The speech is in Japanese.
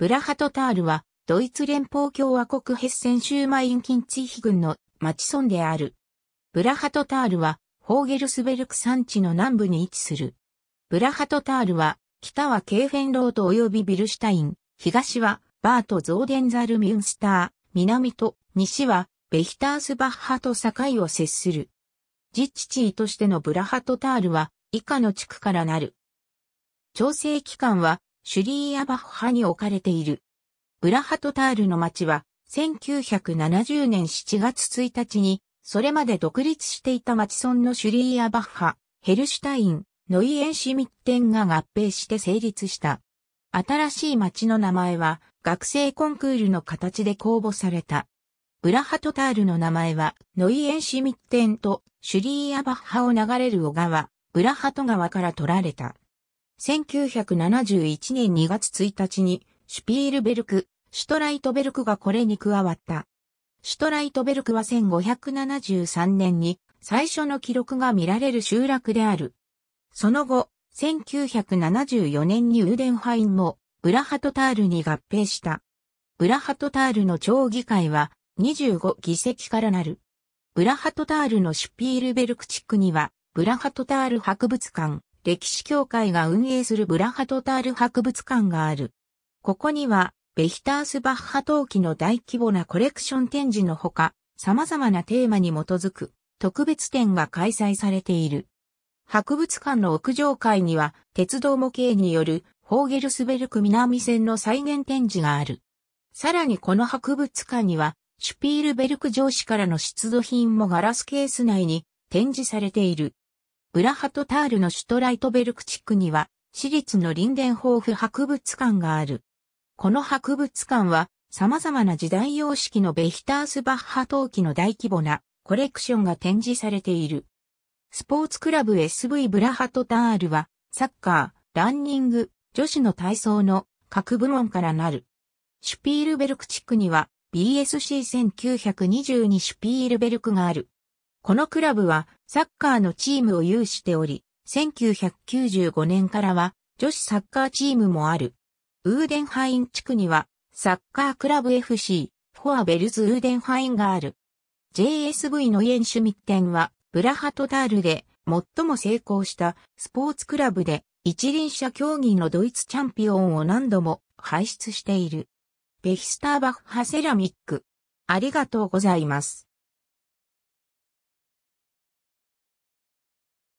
ブラハトタールは、ドイツ連邦共和国ヘッセン州マインキンツィヒ郡の町村である。ブラハトタールは、ホーゲルスベルク山地の南部に位置する。ブラハトタールは、北はケーフェンロート及びビルシュタイン、東はバート・ゾーデンザル・ミュンスター、南と西はベヒタースバッハと境を接する。自治地位としてのブラハトタールは以下の地区からなる。調整期間はシュリーアバッハに置かれている。ブラハトタールの町は、1970年7月1日に、それまで独立していた町村のシュリーアバッハ、ヘルシュタイン、ノイエンシミッテンが合併して成立した。新しい町の名前は、学生コンクールの形で公募された。ブラハトタールの名前は、ノイエンシミッテンとシュリーアバッハを流れる小川、ブラハト川から取られた。1971年2月1日に、シュピールベルク、シュトライトベルクがこれに加わった。シュトライトベルクは1573年に最初の記録が見られる集落である。その後、1974年にウーデンハインもブラハトタールに合併した。ブラハトタールの町議会は25議席からなる。ブラハトタールのシュピールベルク地区にはブラハトタール博物館、歴史協会が運営するブラハトタール博物館がある。ここには、ベヒタースバッハ陶器の大規模なコレクション展示のほか、様々なテーマに基づく特別展が開催されている。博物館の屋上階には、鉄道模型によるホーゲルスベルク南線の再現展示がある。さらにこの博物館には、シュピールベルク上司からの出土品もガラスケース内に展示されている。ブラハトタールのシュトライトベルク地区には、私立のリンデンホーフ博物館がある。この博物館は、様々な時代様式のベヒタースバッハ陶器の大規模なコレクションが展示されている。スポーツクラブ SV ブラハトタールは、サッカー、ランニング、女子の体操の各部門からなる。シュピールベルク地区には BSC1922 シュピールベルクがある。このクラブはサッカーのチームを有しており、1995年からは女子サッカーチームもある。ウーデンハイン地区にはサッカークラブ FC、フォアベルズ・ウーデンハインがある。JSV のイエンシュミッテンはブラハトタールで最も成功したスポーツクラブで一輪車競技のドイツチャンピオンを何度も輩出している。ベヒスターバッハセラミック。ありがとうございます。